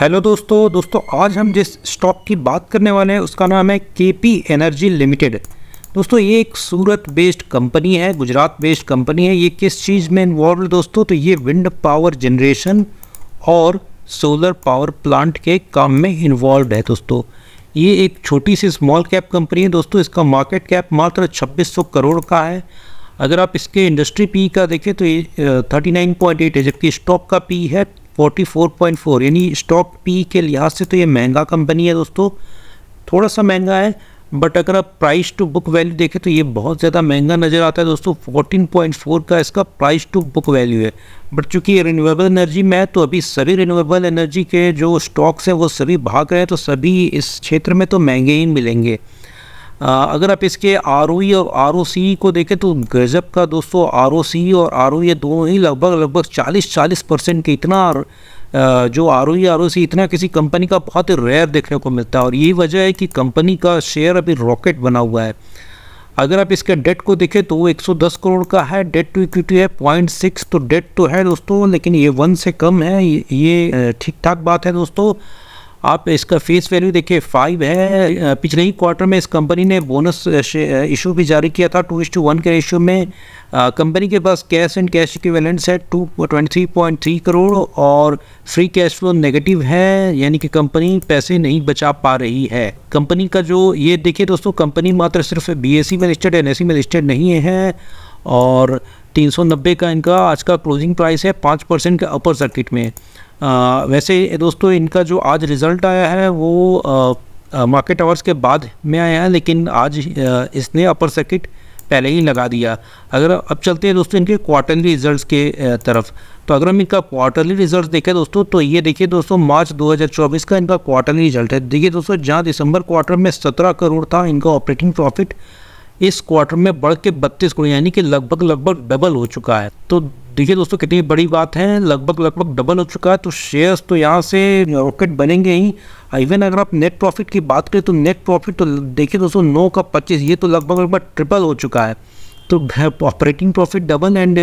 hello दोस्तों दोस्तों आज हम जिस स्टॉक की बात करने वाले हैं उसका नाम है के पी एनर्जी लिमिटेड दोस्तों ये एक सूरत बेस्ड कंपनी है गुजरात बेस्ड कंपनी है ये किस चीज़ में इन्वॉल्व दोस्तों तो ये विंड पावर जनरेशन और सोलर पावर प्लांट के काम में इन्वॉल्व है दोस्तों ये एक छोटी सी स्मॉल कैप कंपनी है दोस्तों इसका मार्केट कैप मात्र छब्बीस करोड़ का है अगर आप इसके इंडस्ट्री पी का देखें तो ये थर्टी नाइन पॉइंट एट है जबकि स्टॉक का पी है 44.4 यानी स्टॉक पी के लिहाज से तो ये महंगा कंपनी है दोस्तों थोड़ा सा महंगा है बट अगर आप प्राइस टू बुक वैल्यू देखें तो ये बहुत ज़्यादा महंगा नज़र आता है दोस्तों 14.4 का इसका प्राइस टू बुक वैल्यू है बट चूंकि ये रिन्यूएबल एनर्जी में है तो अभी सभी रिन्यूएबल एनर्जी के जो स्टॉक्स हैं वो सभी भाग रहे हैं तो सभी इस क्षेत्र में तो महंगे ही मिलेंगे अगर आप इसके आर और आर को देखें तो गजब का दोस्तों आर और आर ये दोनों ही लगभग लगभग चालीस चालीस परसेंट के इतना जो आर ओ आर ओ इतना किसी कंपनी का बहुत ही रेयर देखने को मिलता है और यही वजह है कि कंपनी का शेयर अभी रॉकेट बना हुआ है अगर आप इसके डेट को देखें तो वो 110 करोड़ का है डेट टू इक्विटी है पॉइंट सिक्स तो डेट तो है दोस्तों लेकिन ये वन से कम है ये ठीक ठाक बात है दोस्तों आप इसका फेस वैल्यू देखिए फाइव है पिछले ही क्वार्टर में इस कंपनी ने बोनस इशू भी जारी किया था टू इश टू वन के रेशियो में कंपनी के पास कैश एंड कैश इक्विवेलेंट्स है two twenty three point three crore और फ्री कैश फ्लो नेगेटिव है यानी कि कंपनी पैसे नहीं बचा पा रही है कंपनी का जो ये देखिए दोस्तों कंपनी मात्र सिर्फ बी एस सी में लिस्टेड एन एस सी में लिस्टेड नहीं है और नब्बे का इनका आज का क्लोजिंग प्राइस है पाँच परसेंट के अपर सर्किट में आ, वैसे दोस्तों इनका जो आज रिज़ल्ट आया है वो मार्केट आवर्स के बाद में आया है लेकिन आज इसने अपर सर्किट पहले ही लगा दिया अगर अब चलते हैं दोस्तों इनके क्वार्टरली रिजल्ट्स के तरफ तो अगर हम इनका क्वार्टरली रिजल्ट देखें दोस्तों तो ये देखिए दोस्तों मार्च 2024 का इनका क्वार्टरली रिजल्ट है देखिए दोस्तों जहाँ दिसंबर क्वार्टर में 17 करोड़ था इनका ऑपरेटिंग प्रॉफिट इस क्वार्टर में बढ़ के बत्तीस करोड़ यानी कि लगभग लगभग डबल हो चुका है तो देखिए दोस्तों कितनी बड़ी बात है लगभग लगभग डबल हो चुका है तो शेयर्स तो यहाँ से रॉकेट बनेंगे ही इवन अगर आप नेट प्रॉफिट की बात करें तो नेट प्रॉफिट तो देखिए दोस्तों नौ का पच्चीस ये तो लगभग लगभग ट्रिपल हो चुका है तो operating profit double and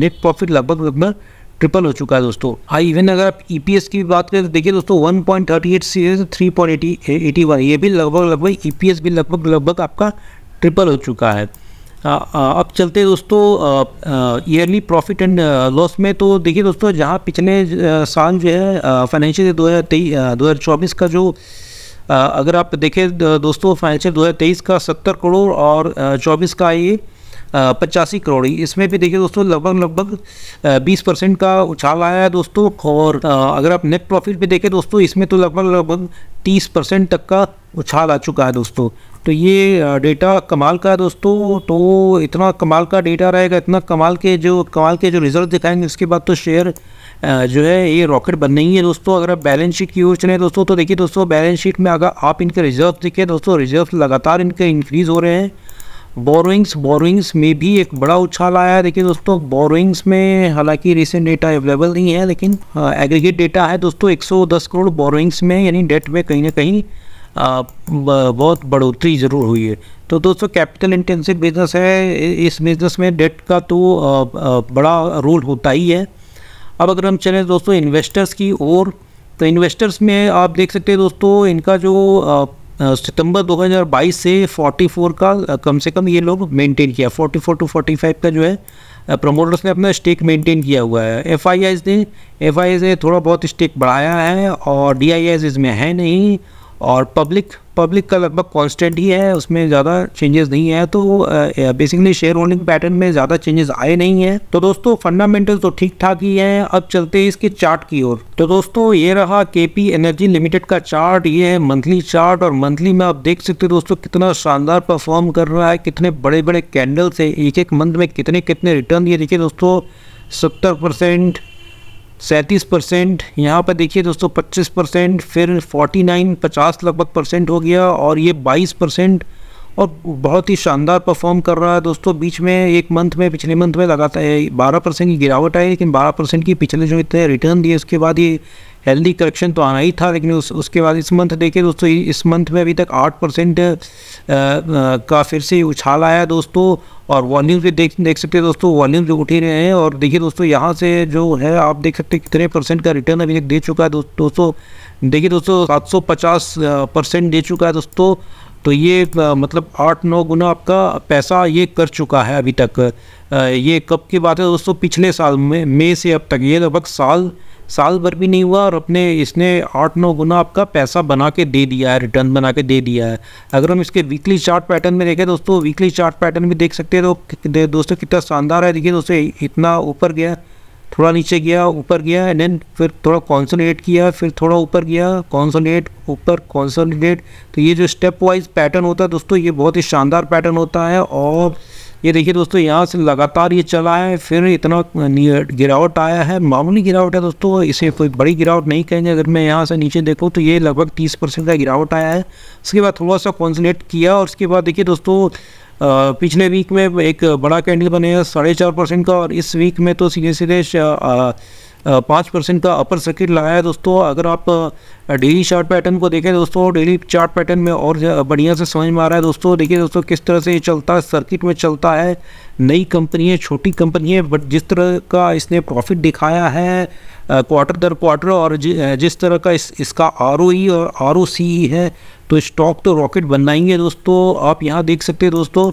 net profit लगभग लगभग ट्रिपल हो चुका है दोस्तों हाँ इवन अगर आप ई e की भी बात करें तो देखिए दोस्तों वन पॉइंट थर्टी एट से three point eighty eighty one ये भी लगभग लगभग ई e भी लगभग लगभग आपका ट्रिपल हो चुका है हाँ, हाँ, अब चलते दोस्तों ईयरली प्रॉफिट एंड लॉस में तो देखिए दोस्तों जहाँ पिछले साल जो है फाइनेंशियल दो हज़ार तेईस दो हज़ार चौबीस का जो अगर आप देखें दोस्तों फाइनेंशियल दो हज़ार तेईस का सत्तर करोड़ और चौबीस का ये पचासी करोड़ इसमें भी देखिए दोस्तों लगभग लगभग बीस परसेंट का उछाल आया है दोस्तों और अगर आप नेट प्रॉफिट भी देखें दोस्तों इसमें तो लगभग लगभग तीस परसेंट तक का उछाल आ चुका है दोस्तों तो ये डेटा कमाल का है दोस्तों तो इतना कमाल का डेटा रहेगा इतना कमाल के जो कमाल के जो रिजल्ट दिखाएंगे उसके बाद तो शेयर जो है ये रॉकेट बन ही है दोस्तों अगर आप बैलेंस शीट की ओर चले दोस्तों तो देखिए दोस्तों बैलेंस शीट में अगर आप इनके रिजर्व दिखे दोस्तों रिजर्व लगातार इनके इंक्रीज़ हो रहे हैं बोरोइंग्स बोरोइंग्स में भी एक बड़ा उछाल आया है देखिए दोस्तों बोरोइंग्स में हालांकि रिसेंट डेटा अवेलेबल नहीं है लेकिन एग्रीगेट डेटा है दोस्तों 110 करोड़ बोरोइंग्स में यानी डेट में कहीं ना कहीं बहुत बढ़ोतरी ज़रूर हुई है तो दोस्तों कैपिटल इंटेंसिव बिज़नेस है इस बिज़नेस में डेट का तो बड़ा रोल होता ही है अब अगर हम चलें दोस्तों इन्वेस्टर्स की ओर तो इन्वेस्टर्स में आप देख सकते हैं दोस्तों इनका जो सितंबर 2022 से 44 का कम से कम ये लोग मेंटेन किया 44 टू 45 का जो है प्रमोटर्स ने अपना स्टेक मेंटेन किया हुआ है एफ ने एफ ने थोड़ा बहुत स्टेक बढ़ाया है और डी इसमें है नहीं और पब्लिक पब्लिक का लगभग कांस्टेंट ही है उसमें ज़्यादा चेंजेस नहीं है तो बेसिकली शेयर होल्डिंग पैटर्न में ज़्यादा चेंजेस आए नहीं हैं तो दोस्तों फंडामेंटल तो ठीक ठाक ही हैं अब चलते हैं इसके चार्ट की ओर तो दोस्तों ये रहा केपी एनर्जी लिमिटेड का चार्ट ये है मंथली चार्ट और मंथली में आप देख सकते हो दोस्तों कितना शानदार परफॉर्म कर रहा है कितने बड़े बड़े कैंडल्स है एक एक मंथ में कितने कितने रिटर्न ये देखिए दोस्तों सत्तर परसेंट सैंतीस परसेंट यहाँ पर देखिए दोस्तों पच्चीस परसेंट फिर फोर्टी नाइन पचास लगभग परसेंट हो गया और ये बाईस परसेंट और बहुत ही शानदार परफॉर्म कर रहा है दोस्तों बीच में एक मंथ में पिछले मंथ में लगातार बारह परसेंट की गिरावट आई लेकिन बारह परसेंट की पिछले जो इतने रिटर्न दिए उसके बाद ये हेल्दी करेक्शन तो आना ही था लेकिन उस उसके बाद इस मंथ देखिए दोस्तों इस मंथ में अभी तक आठ परसेंट का फिर से उछाल आया दोस्तों और वॉल्यूम भी देख देख सकते हैं दोस्तों वॉल्यूम जो उठ ही रहे हैं और देखिए दोस्तों यहाँ से जो है आप देख सकते हैं कितने परसेंट का रिटर्न अभी तक दे चुका है दोस्तों देखिए दोस्तों सात सौ पचास परसेंट दे चुका है दोस्तों तो ये मतलब आठ नौ गुना आपका पैसा ये कर चुका है अभी तक ये कब की बात है दोस्तों पिछले साल में मई से अब तक ये लगभग साल साल भर भी नहीं हुआ और अपने इसने आठ नौ गुना आपका पैसा बना के दे दिया है रिटर्न बना के दे दिया है अगर हम इसके वीकली चार्ट पैटर्न में देखें दोस्तों वीकली चार्ट पैटर्न भी देख सकते हैं तो दोस्तों कितना शानदार है देखिए दोस्तों इतना ऊपर गया थोड़ा नीचे गया ऊपर गया एंड देन फिर थोड़ा कॉन्सोलिडेट किया फिर थोड़ा ऊपर गया कॉन्सोलिडेट ऊपर कॉन्सोलीट तो ये जो स्टेप वाइज पैटर्न होता है दोस्तों ये बहुत ही शानदार पैटर्न होता है और ये देखिए दोस्तों यहाँ से लगातार ये चला है फिर इतना गिरावट आया है मामूली गिरावट है दोस्तों इसे कोई बड़ी गिरावट नहीं कहेंगे अगर मैं यहाँ से नीचे देखूँ तो ये लगभग तीस परसेंट का गिरावट आया है उसके बाद थोड़ा सा कॉन्सलेट किया और उसके बाद देखिए दोस्तों पिछले वीक में एक बड़ा कैंडल बने साढ़े चार परसेंट का और इस वीक में तो सीधे सीधे पाँच परसेंट का अपर सर्किट लगाया है दोस्तों अगर आप डेली चार्ट पैटर्न को देखें दोस्तों डेली चार्ट पैटर्न में और बढ़िया से समझ में आ रहा है दोस्तों देखिए दोस्तों किस तरह से ये चलता है सर्किट में चलता है नई कंपनी है छोटी कंपनी है बट जिस तरह का इसने प्रॉफिट दिखाया है क्वार्टर दर क्वार्टर और जिस तरह का इस, इसका आर e और आर e है तो स्टॉक तो रॉकेट है दोस्तों आप यहाँ देख सकते हैं दोस्तों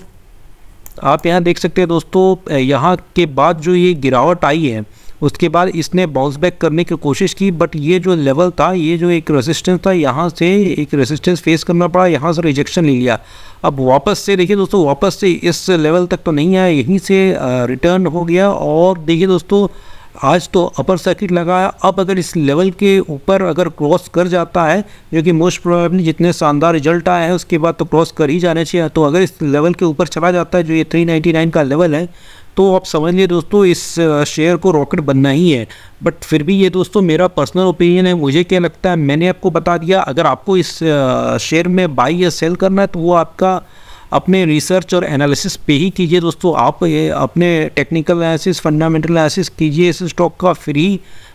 आप यहाँ देख सकते हैं दोस्तों यहाँ के बाद जो ये गिरावट आई है उसके बाद इसने बाउंस बैक करने की कोशिश की बट ये जो लेवल था ये जो एक रेजिस्टेंस था यहाँ से एक रेजिस्टेंस फेस करना पड़ा यहाँ से रिजेक्शन ले लिया अब वापस से देखिए दोस्तों वापस से इस लेवल तक तो नहीं आया यहीं से रिटर्न हो गया और देखिए दोस्तों आज तो अपर सर्किट लगाया अब अगर इस लेवल के ऊपर अगर क्रॉस कर जाता है जो कि मोस्ट प्रोबेबली जितने शानदार रिजल्ट आए हैं उसके बाद तो क्रॉस कर ही जाना चाहिए तो अगर इस लेवल के ऊपर चला जाता है जो ये 399 का लेवल है तो आप समझ लिए दोस्तों इस शेयर को रॉकेट बनना ही है बट फिर भी ये दोस्तों मेरा पर्सनल ओपिनियन है मुझे क्या लगता है मैंने आपको बता दिया अगर आपको इस शेयर में बाई या सेल करना है तो वो आपका अपने रिसर्च और एनालिसिस पे ही कीजिए दोस्तों आप ये अपने टेक्निकल एनालिसिस फंडामेंटल एनालिसिस कीजिए इस स्टॉक का फ्री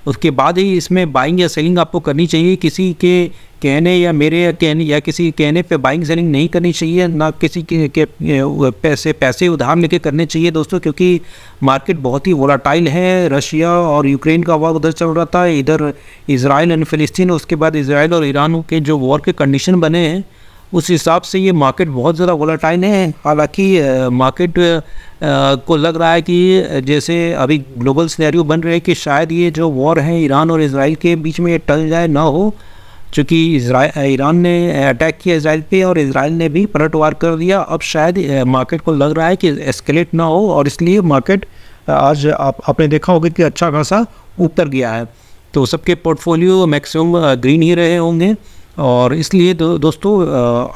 उसके बाद ही इसमें बाइंग या सेलिंग आपको करनी चाहिए किसी के कहने या मेरे या कहने या किसी कहने पे बाइंग सेलिंग नहीं करनी चाहिए ना किसी के, के पैसे पैसे उधार लेके करने चाहिए दोस्तों क्योंकि मार्केट बहुत ही वोलाटाइल है रशिया और यूक्रेन का वॉर उधर चल रहा था इधर इसराइल एंड फ़िलिस्तीन उसके बाद इसराइल और ईरान के जो वॉर के कंडीशन बने हैं उस हिसाब से ये मार्केट बहुत ज़्यादा वोलाटाइल है हालांकि मार्केट को लग रहा है कि जैसे अभी ग्लोबल सिनेरियो बन रहे हैं कि शायद ये जो वॉर है ईरान और इसराइल के बीच में ये टल जाए ना हो चूँकि ईरान ने अटैक किया इसराइल पे और इसराइल ने भी पलटवार कर दिया अब शायद मार्केट को लग रहा है कि एस्केलेट ना हो और इसलिए मार्केट आज आप आपने देखा होगा कि अच्छा खासा उतर गया है तो सबके पोर्टफोलियो मैक्सिमम ग्रीन ही रहे होंगे और इसलिए दो, दोस्तों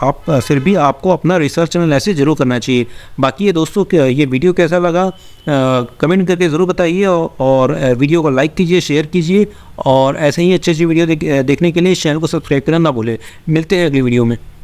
आप फिर भी आपको अपना रिसर्च एनालिसिस ज़रूर करना चाहिए बाकी ये दोस्तों ये वीडियो कैसा लगा कमेंट करके ज़रूर बताइए और वीडियो को लाइक कीजिए शेयर कीजिए और ऐसे ही अच्छी अच्छी वीडियो देखने के लिए चैनल को सब्सक्राइब करना ना भूलें मिलते हैं अगली वीडियो में